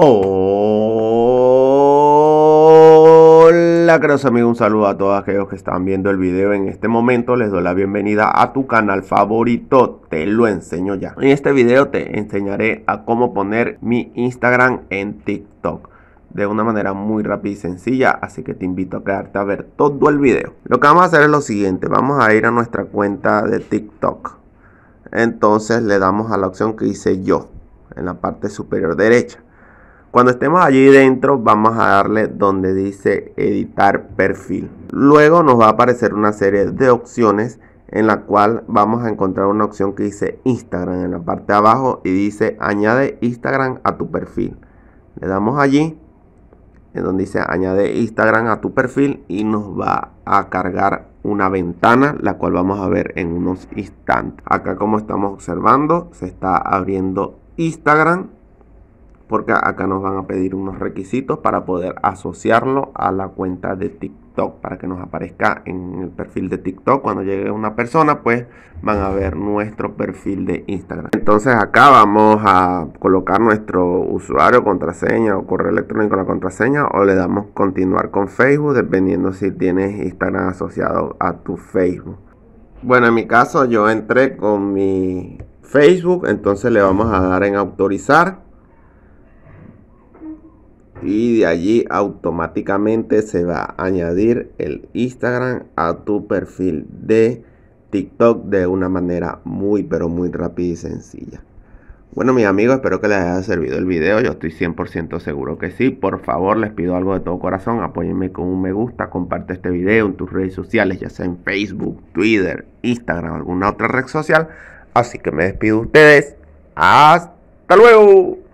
Hola queridos amigos, un saludo a todos aquellos que están viendo el video en este momento, les doy la bienvenida a tu canal favorito, te lo enseño ya. En este video te enseñaré a cómo poner mi Instagram en TikTok de una manera muy rápida y sencilla, así que te invito a quedarte a ver todo el video. Lo que vamos a hacer es lo siguiente, vamos a ir a nuestra cuenta de TikTok, entonces le damos a la opción que hice yo, en la parte superior derecha cuando estemos allí dentro vamos a darle donde dice editar perfil. Luego nos va a aparecer una serie de opciones en la cual vamos a encontrar una opción que dice Instagram en la parte de abajo y dice añade Instagram a tu perfil. Le damos allí en donde dice añade Instagram a tu perfil y nos va a cargar una ventana la cual vamos a ver en unos instantes. Acá como estamos observando se está abriendo Instagram porque acá nos van a pedir unos requisitos para poder asociarlo a la cuenta de TikTok, para que nos aparezca en el perfil de TikTok. Cuando llegue una persona, pues van a ver nuestro perfil de Instagram. Entonces acá vamos a colocar nuestro usuario, contraseña o correo electrónico la contraseña o le damos continuar con Facebook, dependiendo si tienes Instagram asociado a tu Facebook. Bueno, en mi caso yo entré con mi Facebook, entonces le vamos a dar en autorizar y de allí automáticamente se va a añadir el Instagram a tu perfil de TikTok de una manera muy pero muy rápida y sencilla. Bueno mis amigos, espero que les haya servido el video, yo estoy 100% seguro que sí. Por favor, les pido algo de todo corazón, apóyenme con un me gusta, comparte este video en tus redes sociales, ya sea en Facebook, Twitter, Instagram, alguna otra red social. Así que me despido de ustedes. Hasta luego.